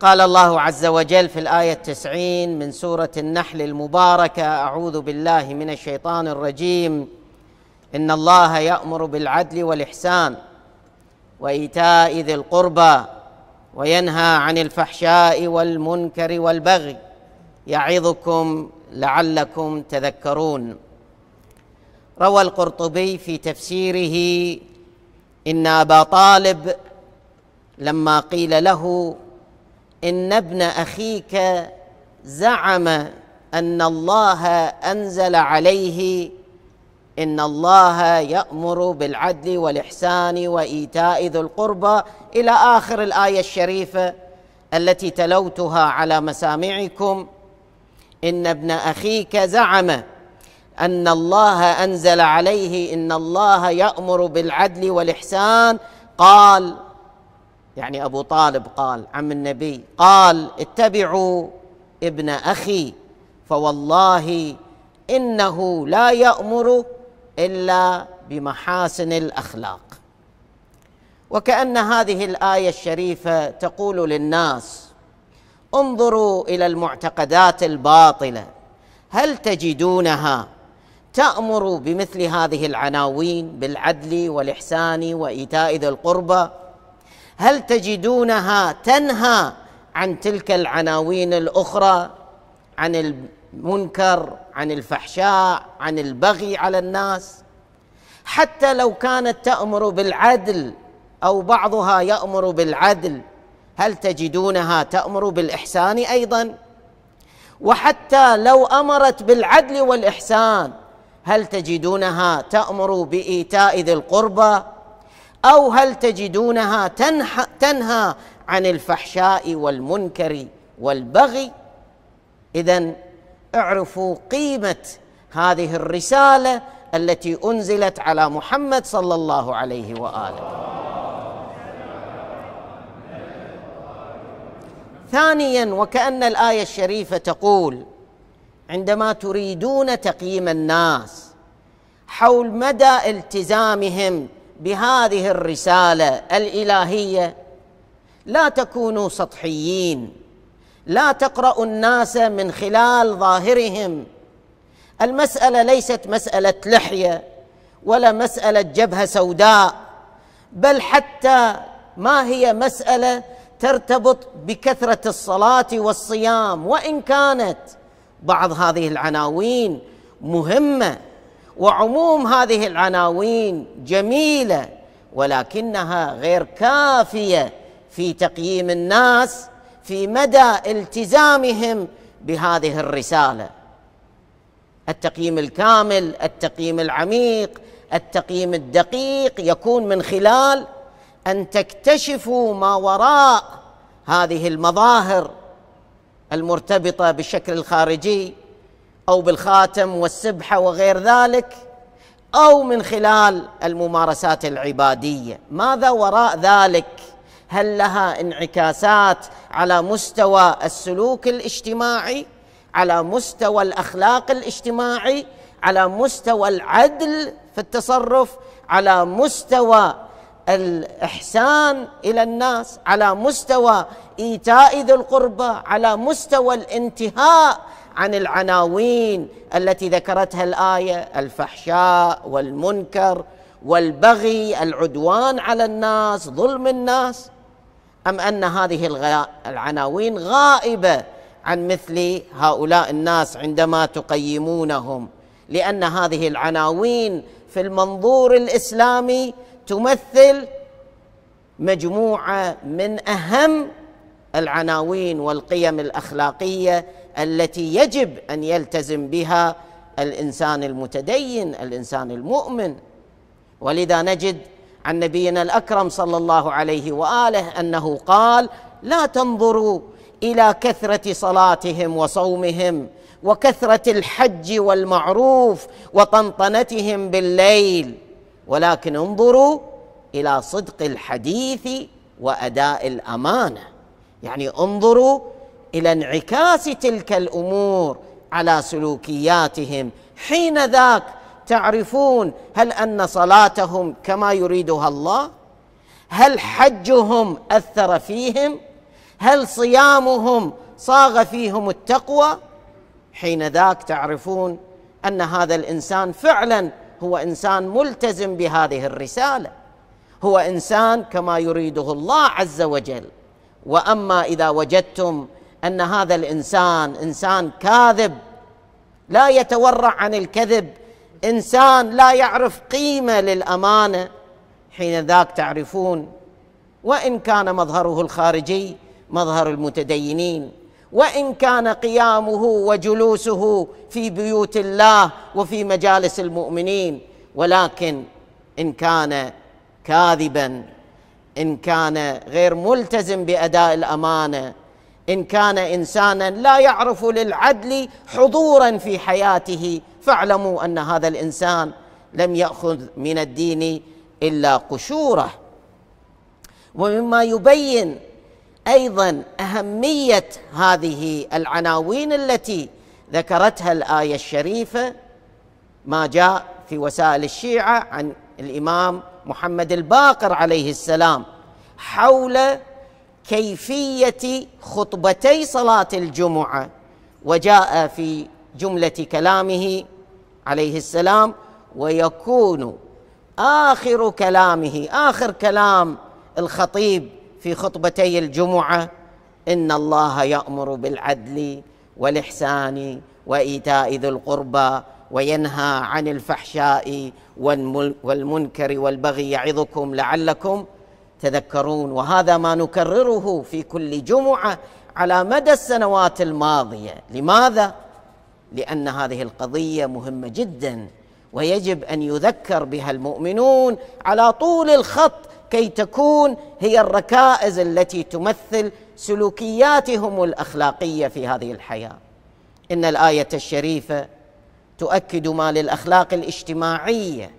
قال الله عز وجل في الآية التسعين من سورة النحل المباركة أعوذ بالله من الشيطان الرجيم إن الله يأمر بالعدل والإحسان وإيتاء ذي القربى وينهى عن الفحشاء والمنكر والبغي يعظكم لعلكم تذكرون روى القرطبي في تفسيره إن أبا طالب لما قيل له ان ابن اخيك زعم ان الله انزل عليه ان الله يامر بالعدل والاحسان وايتاء ذي القربى الى اخر الايه الشريفه التي تلوتها على مسامعكم ان ابن اخيك زعم ان الله انزل عليه ان الله يامر بالعدل والاحسان قال يعني ابو طالب قال عم النبي قال اتبعوا ابن اخي فوالله انه لا يامر الا بمحاسن الاخلاق وكان هذه الايه الشريفه تقول للناس انظروا الى المعتقدات الباطله هل تجدونها تامر بمثل هذه العناوين بالعدل والاحسان وايتاء ذي القربى هل تجدونها تنهى عن تلك العناوين الاخرى عن المنكر عن الفحشاء عن البغي على الناس حتى لو كانت تامر بالعدل او بعضها يامر بالعدل هل تجدونها تامر بالاحسان ايضا وحتى لو امرت بالعدل والاحسان هل تجدونها تامر بايتاء ذي القربى او هل تجدونها تنح تنهى عن الفحشاء والمنكر والبغي اذا اعرفوا قيمه هذه الرساله التي انزلت على محمد صلى الله عليه واله ثانيا وكان الايه الشريفه تقول عندما تريدون تقييم الناس حول مدى التزامهم بهذه الرساله الالهيه لا تكونوا سطحيين لا تقرأوا الناس من خلال ظاهرهم المسألة ليست مسألة لحية ولا مسألة جبهة سوداء بل حتى ما هي مسألة ترتبط بكثرة الصلاة والصيام وإن كانت بعض هذه العناوين مهمة وعموم هذه العناوين جميله ولكنها غير كافيه في تقييم الناس في مدى التزامهم بهذه الرساله التقييم الكامل التقييم العميق التقييم الدقيق يكون من خلال ان تكتشفوا ما وراء هذه المظاهر المرتبطه بالشكل الخارجي او بالخاتم والسبحه وغير ذلك او من خلال الممارسات العباديه ماذا وراء ذلك هل لها انعكاسات على مستوى السلوك الاجتماعي على مستوى الاخلاق الاجتماعي على مستوى العدل في التصرف على مستوى الاحسان الى الناس على مستوى ايتاء ذي القربى على مستوى الانتهاء عن العناوين التي ذكرتها الايه الفحشاء والمنكر والبغي العدوان على الناس ظلم الناس ام ان هذه العناوين غائبه عن مثل هؤلاء الناس عندما تقيمونهم لان هذه العناوين في المنظور الاسلامي تمثل مجموعه من اهم العناوين والقيم الاخلاقيه التي يجب ان يلتزم بها الانسان المتدين الانسان المؤمن ولذا نجد عن نبينا الاكرم صلى الله عليه واله انه قال لا تنظروا الى كثره صلاتهم وصومهم وكثره الحج والمعروف وطنطنتهم بالليل ولكن انظروا الى صدق الحديث واداء الامانه يعني انظروا الى انعكاس تلك الامور على سلوكياتهم حين ذاك تعرفون هل ان صلاتهم كما يريدها الله هل حجهم اثر فيهم هل صيامهم صاغ فيهم التقوى حين ذاك تعرفون ان هذا الانسان فعلا هو انسان ملتزم بهذه الرساله هو انسان كما يريده الله عز وجل واما اذا وجدتم ان هذا الانسان انسان كاذب لا يتورع عن الكذب انسان لا يعرف قيمه للامانه حين ذاك تعرفون وان كان مظهره الخارجي مظهر المتدينين وان كان قيامه وجلوسه في بيوت الله وفي مجالس المؤمنين ولكن ان كان كاذبا ان كان غير ملتزم باداء الامانه ان كان انسانا لا يعرف للعدل حضورا في حياته فاعلموا ان هذا الانسان لم ياخذ من الدين الا قشوره ومما يبين ايضا اهميه هذه العناوين التي ذكرتها الايه الشريفه ما جاء في وسائل الشيعه عن الامام محمد الباقر عليه السلام حول كيفيه خطبتي صلاه الجمعه وجاء في جمله كلامه عليه السلام ويكون اخر كلامه اخر كلام الخطيب في خطبتي الجمعه ان الله يامر بالعدل والاحسان وايتاء ذي القربى وينهى عن الفحشاء والمنكر والبغي يعظكم لعلكم تذكرون وهذا ما نكرره في كل جمعه على مدى السنوات الماضيه لماذا لان هذه القضيه مهمه جدا ويجب ان يذكر بها المؤمنون على طول الخط كي تكون هي الركائز التي تمثل سلوكياتهم الاخلاقيه في هذه الحياه ان الايه الشريفه تؤكد ما للاخلاق الاجتماعيه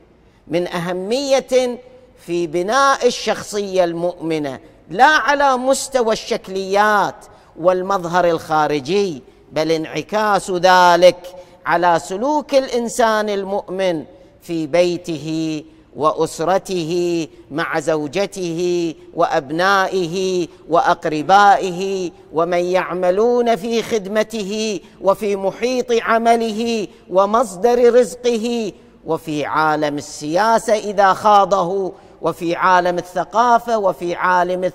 من اهميه في بناء الشخصيه المؤمنه لا على مستوى الشكليات والمظهر الخارجي بل انعكاس ذلك على سلوك الانسان المؤمن في بيته واسرته مع زوجته وابنائه واقربائه ومن يعملون في خدمته وفي محيط عمله ومصدر رزقه وفي عالم السياسه اذا خاضه وفي عالم الثقافة وفي عالم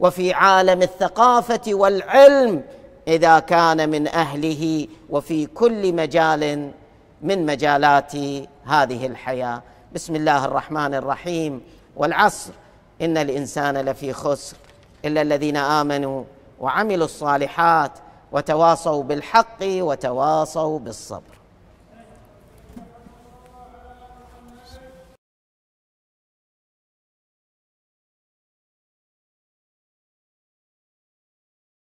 وفي عالم الثقافة والعلم إذا كان من أهله وفي كل مجال من مجالات هذه الحياة بسم الله الرحمن الرحيم والعصر إن الإنسان لفي خسر إلا الذين آمنوا وعملوا الصالحات وتواصوا بالحق وتواصوا بالصبر